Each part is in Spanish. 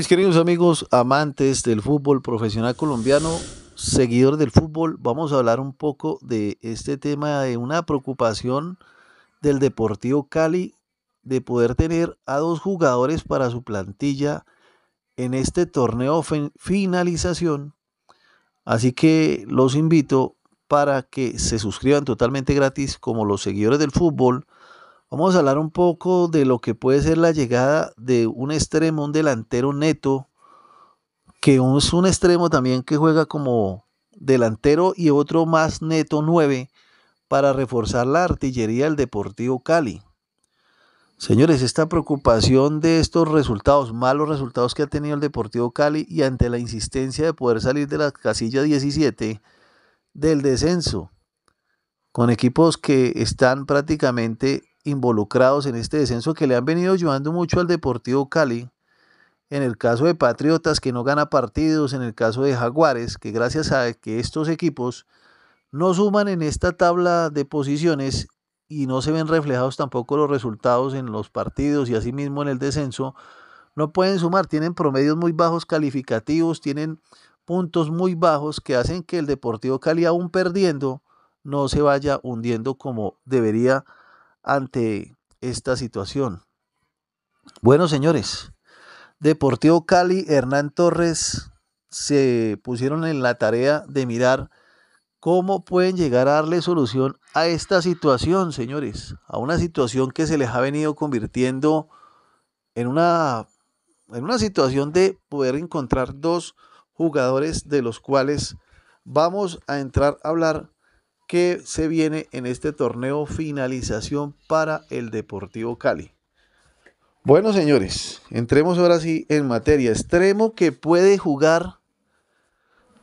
Mis queridos amigos, amantes del fútbol profesional colombiano, seguidores del fútbol, vamos a hablar un poco de este tema de una preocupación del Deportivo Cali de poder tener a dos jugadores para su plantilla en este torneo finalización. Así que los invito para que se suscriban totalmente gratis como los seguidores del fútbol Vamos a hablar un poco de lo que puede ser la llegada de un extremo, un delantero neto, que es un extremo también que juega como delantero y otro más neto 9 para reforzar la artillería del Deportivo Cali. Señores, esta preocupación de estos resultados, malos resultados que ha tenido el Deportivo Cali y ante la insistencia de poder salir de la casilla 17 del descenso, con equipos que están prácticamente involucrados en este descenso que le han venido ayudando mucho al Deportivo Cali. En el caso de Patriotas que no gana partidos, en el caso de Jaguares, que gracias a que estos equipos no suman en esta tabla de posiciones y no se ven reflejados tampoco los resultados en los partidos y asimismo en el descenso, no pueden sumar, tienen promedios muy bajos calificativos, tienen puntos muy bajos que hacen que el Deportivo Cali aún perdiendo no se vaya hundiendo como debería ante esta situación. Bueno, señores, Deportivo Cali, Hernán Torres se pusieron en la tarea de mirar cómo pueden llegar a darle solución a esta situación, señores, a una situación que se les ha venido convirtiendo en una, en una situación de poder encontrar dos jugadores de los cuales vamos a entrar a hablar que se viene en este torneo finalización para el Deportivo Cali. Bueno, señores, entremos ahora sí en materia. Extremo que puede jugar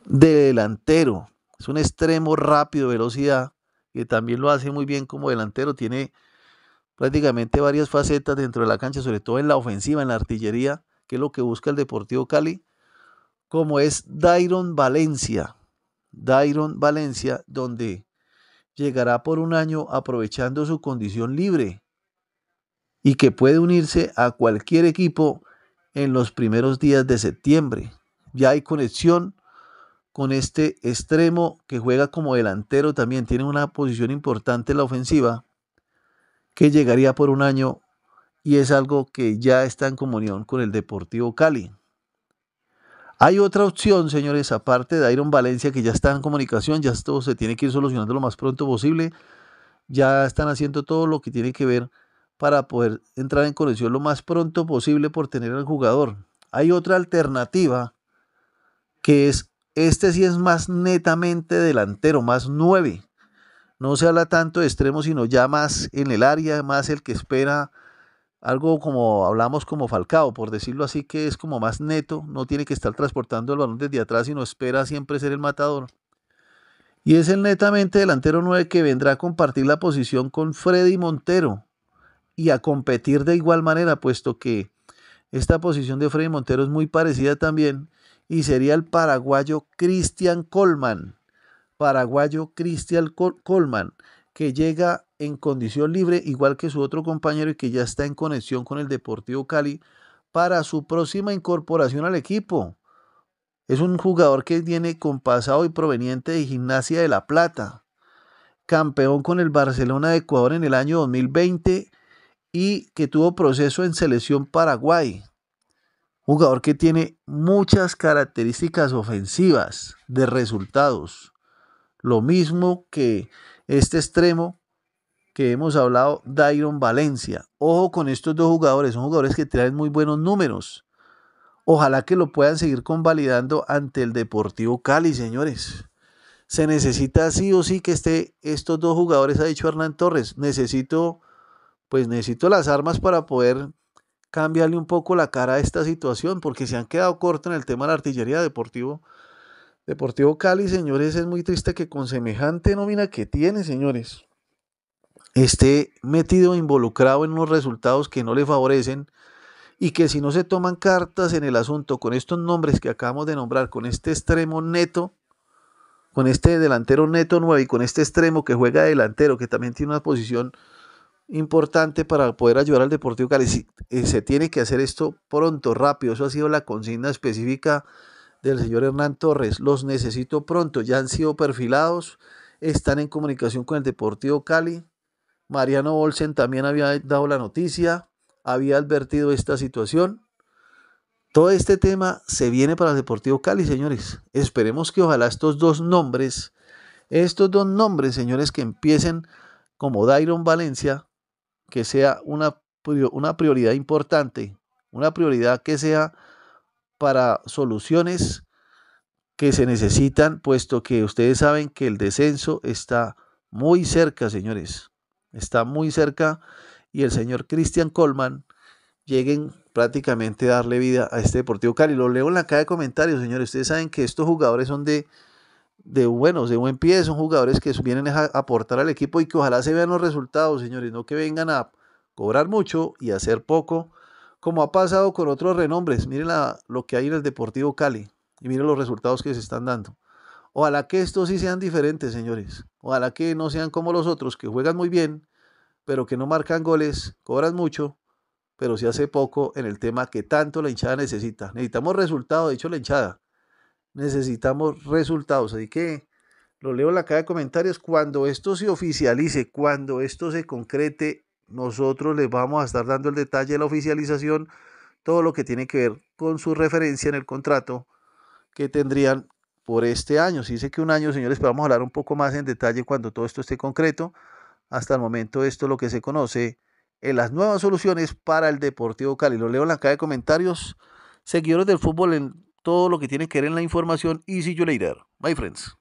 de delantero. Es un extremo rápido, velocidad, que también lo hace muy bien como delantero. Tiene prácticamente varias facetas dentro de la cancha, sobre todo en la ofensiva, en la artillería, que es lo que busca el Deportivo Cali, como es Dairon Valencia. Dairon Valencia, donde llegará por un año aprovechando su condición libre y que puede unirse a cualquier equipo en los primeros días de septiembre. Ya hay conexión con este extremo que juega como delantero, también tiene una posición importante en la ofensiva, que llegaría por un año y es algo que ya está en comunión con el Deportivo Cali. Hay otra opción, señores, aparte de Iron Valencia, que ya está en comunicación, ya esto se tiene que ir solucionando lo más pronto posible. Ya están haciendo todo lo que tiene que ver para poder entrar en conexión lo más pronto posible por tener al jugador. Hay otra alternativa que es, este sí es más netamente delantero, más 9. No se habla tanto de extremo, sino ya más en el área, más el que espera algo como hablamos como Falcao, por decirlo así, que es como más neto, no tiene que estar transportando el balón desde atrás, sino espera siempre ser el matador. Y es el netamente delantero 9 que vendrá a compartir la posición con Freddy Montero y a competir de igual manera, puesto que esta posición de Freddy Montero es muy parecida también y sería el paraguayo Cristian Colman. Paraguayo Cristian Colman que llega en condición libre, igual que su otro compañero y que ya está en conexión con el Deportivo Cali para su próxima incorporación al equipo. Es un jugador que viene con pasado y proveniente de Gimnasia de La Plata, campeón con el Barcelona de Ecuador en el año 2020 y que tuvo proceso en selección Paraguay. Jugador que tiene muchas características ofensivas de resultados. Lo mismo que este extremo que hemos hablado, Dairon Valencia. Ojo con estos dos jugadores, son jugadores que traen muy buenos números. Ojalá que lo puedan seguir convalidando ante el Deportivo Cali, señores. Se necesita sí o sí que esté estos dos jugadores, ha dicho Hernán Torres. Necesito, pues necesito las armas para poder cambiarle un poco la cara a esta situación, porque se han quedado cortos en el tema de la artillería deportivo Deportivo Cali, señores, es muy triste que con semejante nómina que tiene, señores, esté metido, involucrado en unos resultados que no le favorecen y que si no se toman cartas en el asunto con estos nombres que acabamos de nombrar, con este extremo neto, con este delantero neto nuevo y con este extremo que juega delantero, que también tiene una posición importante para poder ayudar al Deportivo Cali, eh, se tiene que hacer esto pronto, rápido, eso ha sido la consigna específica del señor Hernán Torres. Los necesito pronto, ya han sido perfilados, están en comunicación con el Deportivo Cali. Mariano Olsen también había dado la noticia, había advertido esta situación. Todo este tema se viene para el Deportivo Cali, señores. Esperemos que ojalá estos dos nombres, estos dos nombres, señores, que empiecen como Dairon Valencia, que sea una, una prioridad importante, una prioridad que sea para soluciones que se necesitan, puesto que ustedes saben que el descenso está muy cerca, señores. Está muy cerca y el señor Cristian Colman lleguen prácticamente a darle vida a este Deportivo Cali. Lo leo en la caja de comentarios, señores. Ustedes saben que estos jugadores son de, de buenos, de buen pie, son jugadores que vienen a aportar al equipo y que ojalá se vean los resultados, señores, no que vengan a cobrar mucho y hacer poco como ha pasado con otros renombres. Miren lo que hay en el Deportivo Cali y miren los resultados que se están dando. Ojalá que estos sí sean diferentes, señores. Ojalá que no sean como los otros, que juegan muy bien, pero que no marcan goles, cobran mucho, pero se hace poco en el tema que tanto la hinchada necesita. Necesitamos resultados, de hecho la hinchada. Necesitamos resultados. Así que lo leo en la caja de comentarios. Cuando esto se oficialice, cuando esto se concrete nosotros les vamos a estar dando el detalle de la oficialización, todo lo que tiene que ver con su referencia en el contrato que tendrían por este año. Si dice que un año, señores, pero vamos a hablar un poco más en detalle cuando todo esto esté concreto. Hasta el momento esto es lo que se conoce en las nuevas soluciones para el Deportivo Cali. Lo leo en la caja de comentarios, seguidores del fútbol en todo lo que tiene que ver en la información. y Easy Juleider. My friends.